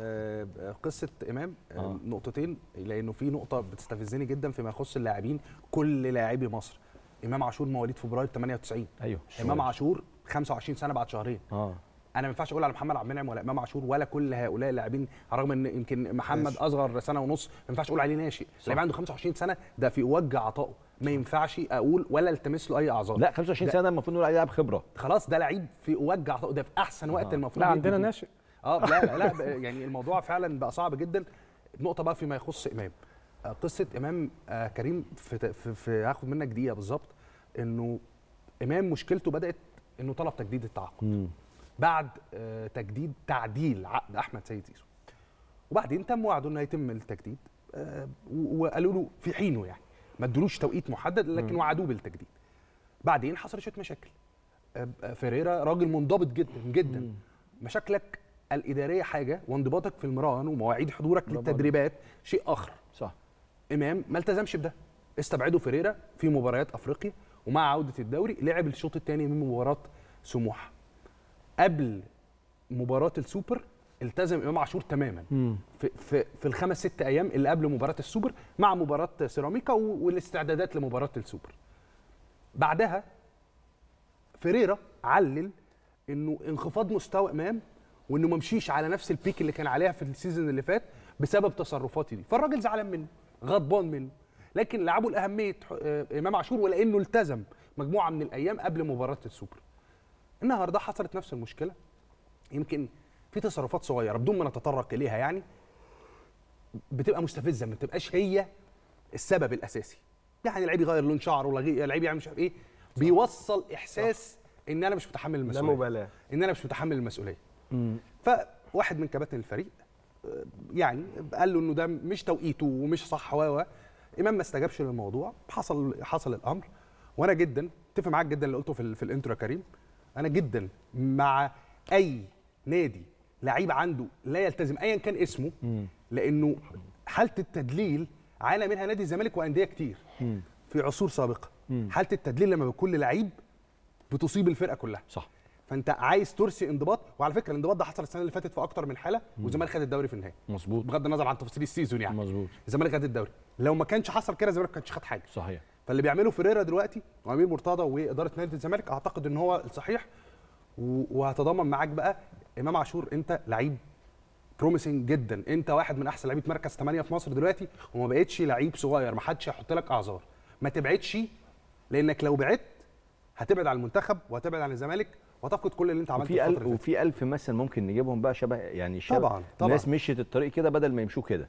آه، قصه امام آه،, آه. نقطتين لانه في نقطه بتستفزني جدا فيما يخص اللاعبين كل لاعبي مصر امام عاشور مواليد فبراير 98 ايوه امام عاشور 25 سنه بعد شهرين اه انا ما ينفعش اقول على محمد عبد المنعم ولا امام عاشور ولا كل هؤلاء اللاعبين رغم ان يمكن محمد ماشي. اصغر سنه ونص ما ينفعش اقول عليه ناشئ لعيب عنده 25 سنه ده في وجع عطائه ما ينفعش اقول ولا التمس له اي اعذار لا 25 سنه المفروض نقول عليه لاعب خبره خلاص ده لعيب في وجع عطائه ده في احسن آه. وقت آه. المفروض لا عندنا ناشئ اه لا لا يعني الموضوع فعلا بقى صعب جدا نقطه بقى فيما يخص امام آه، قصه امام آه، كريم في, في, في هاخد منك دقيقه بالظبط انه امام مشكلته بدات انه طلب تجديد التعاقد بعد آه، تجديد تعديل عقد احمد سيد زيزو وبعدين تم وعده انه يتم التجديد وقالوا له في حينه يعني ما ادولوش توقيت محدد لكن وعدوه بالتجديد بعدين حصل شويه مشاكل فيريرا راجل منضبط جدا جدا مشاكلك الاداريه حاجه وانضباطك في المران ومواعيد حضورك للتدريبات شيء اخر صح امام ما التزمش بده استبعده فيريرا في مباريات افريقيا ومع عوده الدوري لعب الشوط الثاني من مباراه سموحه قبل مباراه السوبر التزم امام عاشور تماما في, في في الخمس ست ايام اللي قبل مباراه السوبر مع مباراه سيراميكا والاستعدادات لمباراه السوبر بعدها فيريرا علل انه انخفاض مستوى امام وانه ما مشيش على نفس البيك اللي كان عليها في السيزون اللي فات بسبب تصرفاتي دي فالراجل زعلان منه غضبان منه لكن لعبه لاهميه آه، امام عاشور ولانه التزم مجموعه من الايام قبل مباراه السوبر النهارده حصلت نفس المشكله يمكن في تصرفات صغيره بدون ما نتطرق اليها يعني بتبقى مستفزه ما بتبقاش هي السبب الاساسي يعني لعيب يغير لون شعره ولا لعيب يعمل مش عارف ايه بيوصل احساس ان انا مش متحمل المسؤوليه لا مبالاه ان انا مش متحمل المسؤوليه فواحد من كباتن الفريق آه، يعني قال له انه ده مش توقيته ومش صح و امام ما استجابش للموضوع حصل حصل الامر وانا جدا اتفق معاك جدا اللي قلته في, في الانترو كريم انا جدا مع اي نادي لعيب عنده لا يلتزم ايا كان اسمه لانه حاله التدليل عانى منها نادي الزمالك وانديه كتير في عصور سابقه حاله التدليل لما بكل لعيب بتصيب الفرقه كلها صح فانت عايز ترسي انضباط وعلى فكره الانضباط ده حصل السنه اللي فاتت في اكتر من حاله والزمالك خد الدوري في النهايه مظبوط بغض النظر عن تفاصيل السيزون يعني مظبوط الزمالك خد الدوري لو ما كانش حصل كده الزمالك ما كانش خد حاجه صحيح فاللي بيعمله فيريرا دلوقتي وامير مرتضى واداره نادي الزمالك اعتقد ان هو الصحيح وهتضمن معاك بقى امام عاشور انت لعيب بروميسنج جدا انت واحد من احسن لعيبه مركز 8 في مصر دلوقتي وما بقتش لعيب صغير ما حدش هيحط لك اعذار ما تبعدش لانك لو بعدت هتبعد عن المنتخب وهتبعد عن الزمالك وهتفقد كل اللي انت عملته في ألف وفي 1000 مثلا ممكن نجيبهم بقى شبه يعني شبه طبعا طبعا ناس مشيت الطريق كده بدل ما يمشوا كده